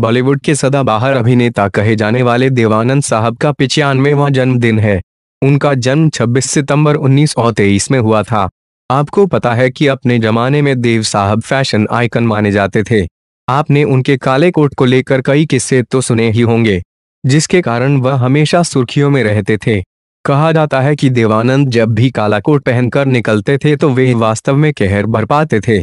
बॉलीवुड के सदाबहार अभिनेता कहे जाने वाले देवानंद साहब का पिचानवेवा जन्मदिन है उनका जन्म 26 सितंबर उन्नीस में हुआ था आपको पता है कि अपने जमाने में देव साहब फैशन आइकन माने जाते थे आपने उनके काले कोट को लेकर कई किस्से तो सुने ही होंगे जिसके कारण वह हमेशा सुर्खियों में रहते थे कहा जाता है कि देवानंद जब भी काला कोट पहनकर निकलते थे तो वे वास्तव में कहर भर पाते थे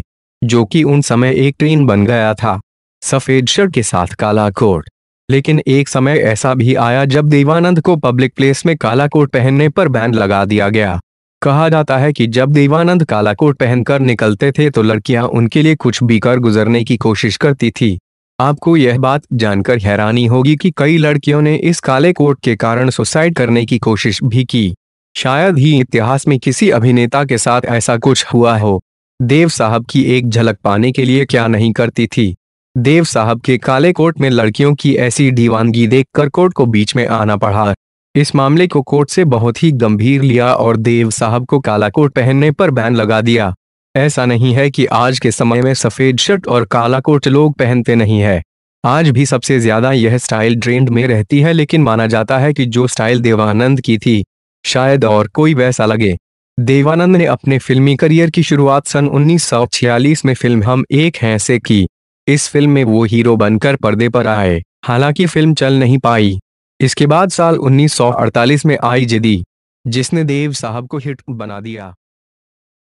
जो कि उन समय एक ट्रेन बन गया था सफेद शर्ट के साथ काला कोट लेकिन एक समय ऐसा भी आया जब देवानंद को पब्लिक प्लेस में काला कोट पहनने पर बैन लगा दिया गया कहा जाता है कि जब देवानंद काला कोट पहनकर निकलते थे तो लड़कियां उनके लिए कुछ भी कर गुजरने की कोशिश करती थी आपको यह बात जानकर हैरानी होगी कि कई लड़कियों ने इस काले कोट के कारण सुसाइड करने की कोशिश भी की शायद ही इतिहास में किसी अभिनेता के साथ ऐसा कुछ हुआ हो देव साहब की एक झलक पाने के लिए क्या नहीं करती थी देव साहब के काले कोर्ट में लड़कियों की ऐसी दीवानगी देखकर कोर्ट को बीच में आना पड़ा इस मामले को कोर्ट से बहुत ही गंभीर लिया और देव साहब को काला कोट पहनने पर बैन लगा दिया ऐसा नहीं है कि आज के समय में सफेद शर्ट और काला कोट लोग पहनते नहीं है आज भी सबसे ज्यादा यह स्टाइल ट्रेंड में रहती है लेकिन माना जाता है कि जो स्टाइल देवानंद की थी शायद और कोई वैसा लगे देवानंद ने अपने फिल्मी करियर की शुरुआत सन 1946 में फिल्म हम एक हैं से की इस फिल्म में वो हीरो बनकर पर्दे पर आए हालांकि फिल्म चल नहीं पाई इसके बाद साल 1948 में आई जिदी जिसने देव साहब को हिट बना दिया